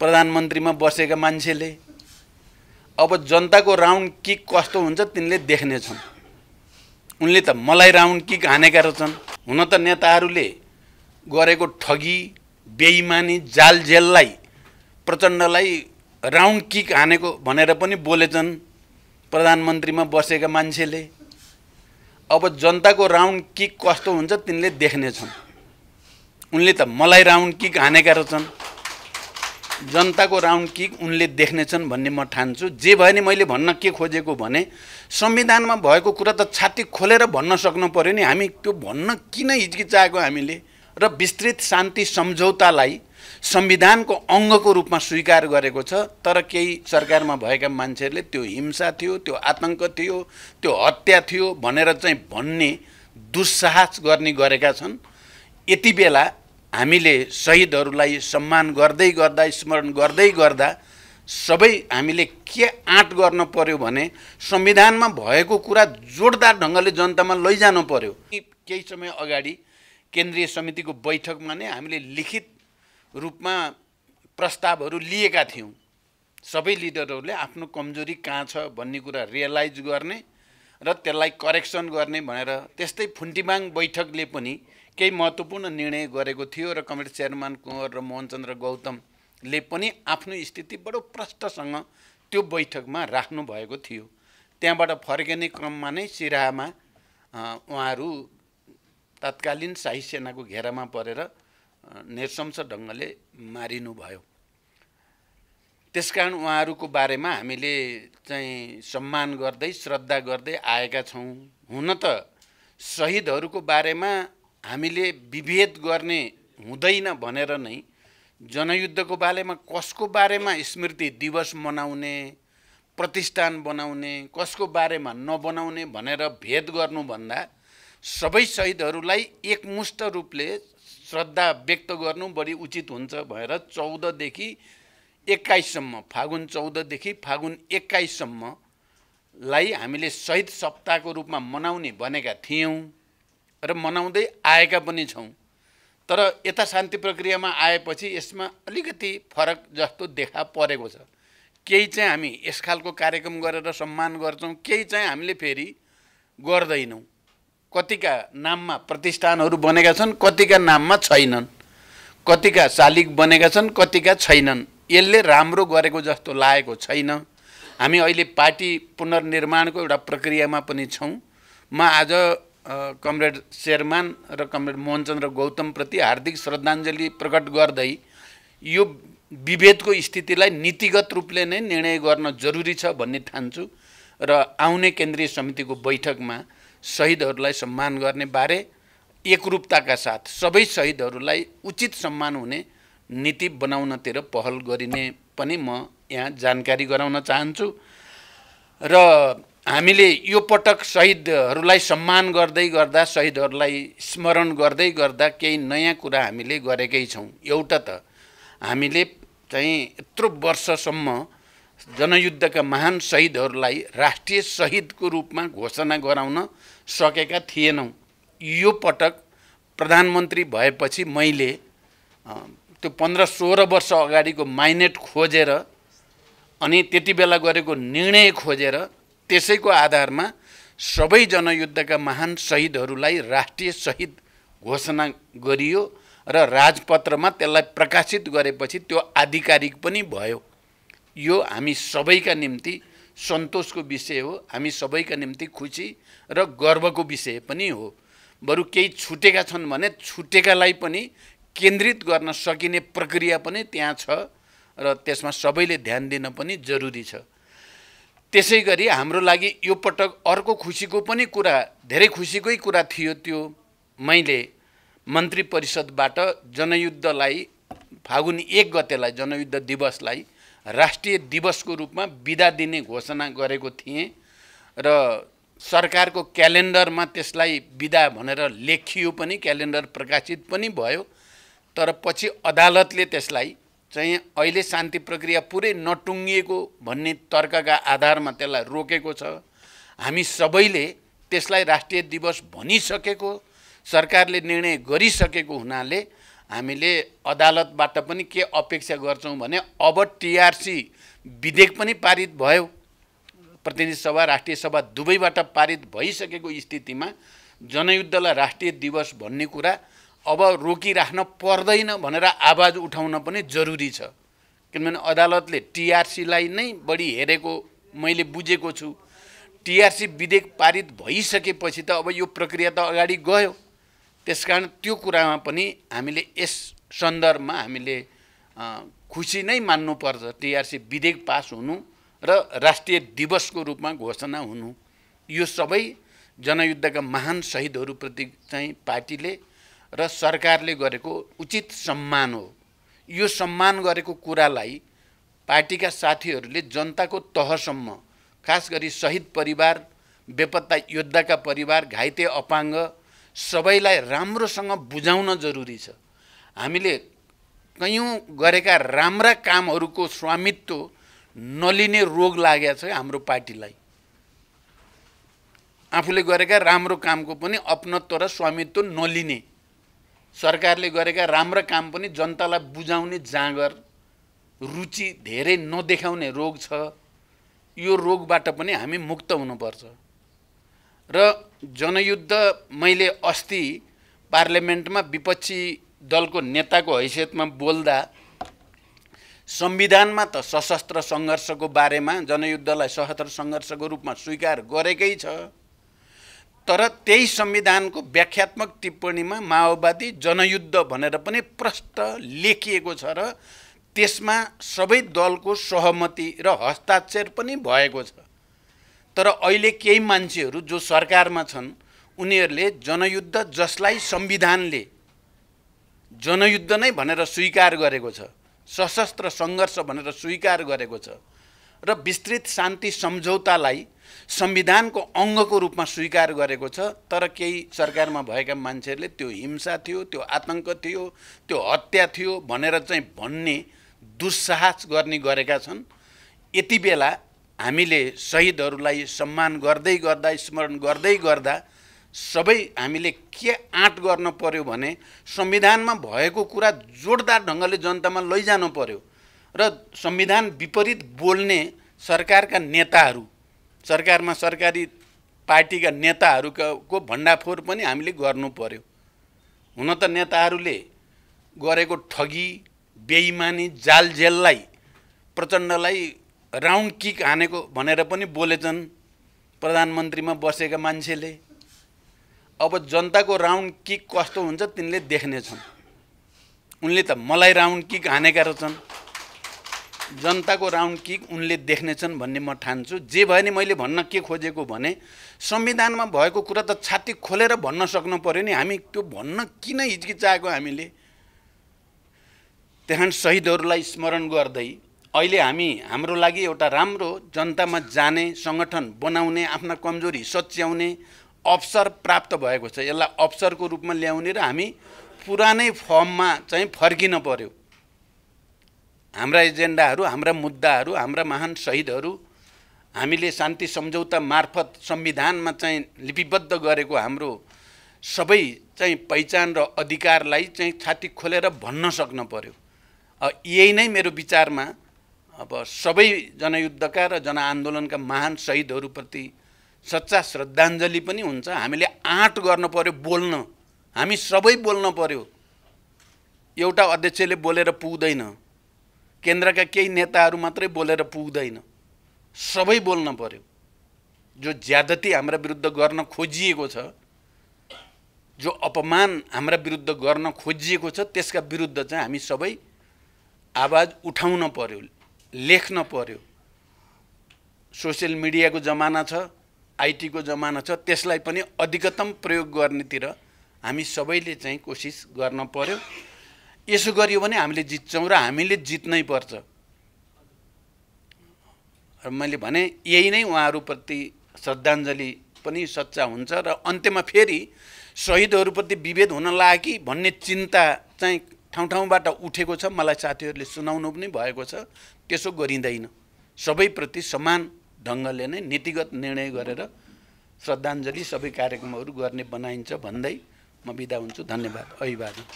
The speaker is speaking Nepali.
प्रधानमन्त्रीमा बसेका मान्छेले अब जनताको राउन्ड किक कस्तो हुन्छ तिनले देख्नेछन् उनले त मलाई राउन्ड किक हानेका रहेछन् हुन त नेताहरूले गरेको ठगी बेइमानी जालझेललाई प्रचण्डलाई राउन्ड किक हानेको भनेर पनि बोलेछन् प्रधानमन्त्रीमा बसेका मान्छेले अब जनताको राउन्ड किक कस्तो हुन्छ तिनले देख्नेछन् उनले त मलाई राउन्ड किक हानेका रहेछन् जनताको राउन्ड किक उनले देख्नेछन् भन्ने म ठान्छु जे भए नि मैले भन्न के खोजेको भने संविधानमा भएको कुरा त छाती खोलेर भन्न सक्नु पऱ्यो नि हामी त्यो भन्न किन हिचकिचाएको हामीले र विस्तृत शान्ति सम्झौतालाई संविधानको अङ्गको रूपमा स्वीकार गरेको छ तर केही सरकारमा भएका मान्छेहरूले त्यो हिंसा थियो त्यो आतङ्क थियो त्यो हत्या थियो भनेर चाहिँ भन्ने दुस्साहस गर्ने गरेका छन् यति बेला हामीले सहिदहरूलाई सम्मान गर्दै गर्दा स्मरण गर्दै गर्दा सबै हामीले के आँट गर्न पर्यो भने संविधानमा भएको कुरा जोरदार ढङ्गले जनतामा लैजानु पर्यो केही समय अगाडि केन्द्रीय समितिको बैठकमा नै हामीले लिखित रूपमा प्रस्तावहरू लिएका थियौँ सबै लिडरहरूले आफ्नो कमजोरी कहाँ छ भन्ने कुरा रियलाइज गर्ने र त्यसलाई करेक्सन गर्ने भनेर त्यस्तै फुन्टिबाङ बैठकले पनि केही महत्त्वपूर्ण निर्णय गरेको थियो र कमिटी चेयरम्यान कुँवर र मोहनचन्द्र गौतमले पनि आफ्नो स्थिति बडो प्रष्टसँग त्यो बैठकमा राख्नुभएको थियो त्यहाँबाट फर्किने क्रममा नै सिराहामा उहाँहरू तत्कालीन शाही सेनाको घेरामा परेर निर्शंस ढङ्गले मारिनुभयो त्यसकारण उहाँहरूको बारेमा हामीले चाहिँ सम्मान गर्दै श्रद्धा गर्दै आएका छौँ हुन त शहीदहरूको बारेमा हामीले विभेद गर्ने हुँदैन भनेर नै जनयुद्धको बारेमा कसको बारेमा स्मृति दिवस मनाउने प्रतिष्ठान बनाउने कसको बारेमा नबनाउने भनेर भेद गर्नुभन्दा सबै शहीदहरूलाई एकमुष्ट रूपले श्रद्धा व्यक्त गर्नु बढी उचित हुन्छ भनेर चौधदेखि एक्काइससम्म फागुन चौधदेखि फागुन एक्काइससम्मलाई हामीले शहीद सप्ताहको रूपमा मनाउने भनेका थियौँ र मनाउँदै आएका पनि छौँ तर यता शान्ति प्रक्रियामा आएपछि यसमा अलिकति फरक जस्तो देखा परेको छ केही चाहिँ हामी यस खालको कार्यक्रम गरेर सम्मान गर्छौँ केही चाहिँ हामीले फेरि गर्दैनौँ कतिका नाममा प्रतिष्ठानहरू बनेका छन् कतिका नाममा छैनन् कतिका चालिक बनेका छन् कतिका छैनन् यसले राम्रो गरेको जस्तो लागेको छैन हामी अहिले पार्टी पुनर्निर्माणको एउटा प्रक्रियामा पनि छौँ म आज कमरेड शेरमान र कमरेड मोहनचन्द्र गौतमप्रति हार्दिक श्रद्धाञ्जली प्रकट गर्दै यो विभेदको स्थितिलाई नीतिगत रूपले नै निर्णय गर्न जरुरी छ भन्ने ठान्छु र आउने केन्द्रीय समितिको बैठकमा शहीदहरूलाई सम्मान गर्ने बारे एकरूपताका साथ सबै शहीदहरूलाई उचित सम्मान हुने नीति बनाउनतिर पहल गरिने पनि म यहाँ जानकारी गराउन चाहन्छु र हामीले यो पटक शहीदहरूलाई सम्मान गर्दै गर्दा शहीदहरूलाई स्मरण गर्दै गर्दा केही नयाँ कुरा हामीले गरेकै छौँ एउटा त हामीले चाहिँ यत्रो वर्षसम्म जनयुद्धका महान शहीदहरूलाई राष्ट्रिय शहीदको रूपमा घोषणा गराउन सकेका थिएनौँ यो पटक प्रधानमन्त्री भएपछि मैले त्यो पन्ध्र सोह्र वर्ष अगाडिको माइनेट खोजेर अनि त्यति बेला गरेको निर्णय खोजेर त्यसैको आधारमा सबै जनयुद्धका महान शहीदहरूलाई राष्ट्रिय शहीद घोषणा गरियो र राजपत्रमा त्यसलाई प्रकाशित गरेपछि त्यो आधिकारिक पनि भयो यो हामी सबैका निम्ति सन्तोषको विषय हो हामी सबैका निम्ति खुसी र गर्वको विषय पनि हो बरु केही छुटेका छन् भने छुटेकालाई पनि केन्द्रित गर्न सकिने प्रक्रिया पनि त्यहाँ छ र त्यसमा सबैले ध्यान दिन पनि जरुरी छ त्यसै गरी हाम्रो लागि यो पटक अर्को खुसीको पनि कुरा धेरै खुसीकै कुरा थियो त्यो मैले मन्त्री परिषदबाट जनयुद्धलाई फागुन एक गतेलाई जनयुद्ध दिवसलाई राष्ट्रिय दिवसको रूपमा विदा दिने घोषणा गरेको थिएँ र सरकारको क्यालेन्डरमा त्यसलाई विदा भनेर लेखियो पनि क्यालेन्डर प्रकाशित पनि भयो तर पछि अदालतले त्यसलाई चाहिँ अहिले शान्ति प्रक्रिया पुरै नटुङ्गिएको भन्ने तर्कका आधारमा त्यसलाई रोकेको छ हामी सबैले त्यसलाई राष्ट्रिय दिवस भनिसकेको सरकारले निर्णय गरिसकेको हुनाले हामीले अदालतबाट पनि के अपेक्षा गर्छौँ भने अब टिआरसी विधेयक पनि पारित भयो प्रतिनिधि सभा राष्ट्रिय सभा दुवैबाट पारित भइसकेको स्थितिमा जनयुद्धलाई राष्ट्रिय दिवस भन्ने कुरा अब रोकिराख्न पर्दैन भनेर आवाज उठाउन पनि जरुरी छ किनभने अदालतले टिआरसीलाई नै बढी हेरेको मैले बुझेको छु टिआरसी विधेयक पारित भइसकेपछि त अब यो प्रक्रिया त अगाडि गयो त्यसकारण त्यो कुरामा पनि हामीले यस सन्दर्भमा हामीले खुसी नै मान्नुपर्छ टिआरसी विधेयक पास हुनु र राष्ट्रिय दिवसको रूपमा घोषणा हुनु यो सबै जनयुद्धका महान् शहीदहरूप्रति चाहिँ पार्टीले र सरकारले गरेको उचित सम्मान हो यो सम्मान गरेको कुरालाई पार्टीका साथीहरूले जनताको तहसम्म खास गरी शहीद परिवार बेपत्ता योद्धाका परिवार घाइते अपाङ्ग सबैलाई राम्रोसँग बुझाउन जरुरी छ हामीले कैयौँ गरेका राम्रा कामहरूको स्वामित्व नलिने रोग लागेको छ हाम्रो पार्टीलाई आफूले गरेका राम्रो कामको पनि अपनत्व र स्वामित्व नलिने सरकारले गरेका राम्रा काम पनि जनतालाई बुझाउने जाँगर रुचि धेरै नदेखाउने रोग छ यो रोगबाट पनि हामी मुक्त हुनुपर्छ र जनयुद्ध मैले अस्ति पार्लियामेन्टमा विपक्षी दलको नेताको हैसियतमा बोल्दा संविधानमा त सशस्त्र सङ्घर्षको बारेमा जनयुद्धलाई सशस्त्र सङ्घर्षको रूपमा स्वीकार गरेकै छ तर त्यही संविधानको व्याख्यात्मक टिप्पणीमा माओवादी जनयुद्ध भनेर पनि प्रष्ट लेखिएको छ र त्यसमा सबै दलको सहमति र हस्ताक्षर पनि भएको छ तर अहिले केही मान्छेहरू जो सरकारमा छन् उनीहरूले जनयुद्ध जसलाई संविधानले जनयुद्ध नै भनेर स्वीकार गरेको छ सशस्त्र सङ्घर्ष भनेर स्वीकार गरेको छ र विस्तृत शान्ति सम्झौतालाई संविधानको अङ्गको रूपमा स्वीकार गरेको छ तर केही सरकारमा भएका मान्छेहरूले त्यो हिंसा थियो त्यो आतङ्क थियो त्यो हत्या थियो भनेर चाहिँ भन्ने दुस्साहस गर्ने गरेका छन् यति बेला हामीले शहीदहरूलाई सम्मान गर्दै गर्दा स्मरण गर्दै गर्दा सबै हामीले के आँट गर्न पर्यो भने संविधानमा भएको कुरा जोरदार ढङ्गले जनतामा लैजानु पर्यो र संविधान विपरीत बोल्ने सरकारका नेताहरू सरकारमा सरकारी पार्टीका नेताहरूका को भण्डाफोर पनि हामीले गर्नु पर्यो हुन त नेताहरूले गरेको ठगी बेइमानी जालझेललाई प्रचण्डलाई राउन्ड किक हानेको भनेर पनि बोलेछन् प्रधानमन्त्रीमा बसेका मान्छेले अब जनताको राउन्ड किक कस्तो हुन्छ तिनले देख्नेछन् उनले त मलाई राउन्ड किक हानेका रहेछन् जनताको राउन्ड किक उनले देख्नेछन् भन्ने म ठान्छु जे भए नि मैले भन्न के खोजेको भने संविधानमा भएको कुरा त छाती खोलेर भन्न सक्नु पऱ्यो नि हामी त्यो भन्न किन हिचकिचाएको हामीले त्यहाँ शहीदहरूलाई स्मरण गर्दै अहिले हामी हाम्रो लागि एउटा राम्रो जनतामा जाने सङ्गठन बनाउने आफ्ना कमजोरी सच्याउने अवसर प्राप्त भएको छ यसलाई अवसरको रूपमा ल्याउने र हामी पुरानै फर्ममा चाहिँ फर्किन पऱ्यो हाम्रा एजेन्डाहरू हाम्रा मुद्दाहरू हाम्रा महान शहीदहरू हामीले शान्ति सम्झौता मार्फत संविधानमा चाहिँ लिपिबद्ध गरेको हाम्रो सबै चाहिँ पहिचान र अधिकारलाई चाहिँ छाती खोलेर भन्न सक्नु पर्यो यही नै मेरो विचारमा अब सबै जनयुद्धका र जनआन्दोलनका महान शहीदहरूप्रति सच्चा श्रद्धाञ्जली पनि हुन्छ हामीले आँट गर्न पर्यो बोल्न हामी सबै बोल्न पर्यो एउटा अध्यक्षले बोलेर पुग्दैन केन्द्रका केही नेताहरू मात्रै बोलेर पुग्दैन सबै बोल्न पर्यो जो ज्यादती हाम्रा विरुद्ध गर्न खोजिएको छ जो अपमान हाम्रा विरुद्ध गर्न खोजिएको छ त्यसका विरुद्ध चाहिँ हामी सबै आवाज उठाउन पर्यो लेख्न पर्यो सोसियल मिडियाको जमाना छ आइटीको जमाना छ त्यसलाई पनि अधिकतम प्रयोग गर्नेतिर हामी सबैले चाहिँ कोसिस गर्न पर्यो यसो गरियो भने हामीले जित्छौँ र हामीले जित्नै पर्छ र मैले भने यही नै उहाँहरूप्रति श्रद्धाञ्जली पनि सच्चा हुन्छ र अन्त्यमा फेरि शहीदहरूप्रति विभेद हुन लाग्यो कि भन्ने चिन्ता चाहिँ ठाउँ ठाउँबाट उठेको छ मलाई साथीहरूले सुनाउनु पनि भएको छ त्यसो गरिँदैन सबैप्रति समान ढङ्गले नै नीतिगत निर्णय गरेर श्रद्धाञ्जली सबै कार्यक्रमहरू गर्ने बनाइन्छ भन्दै म बिदा हुन्छु धन्यवाद अभिवादन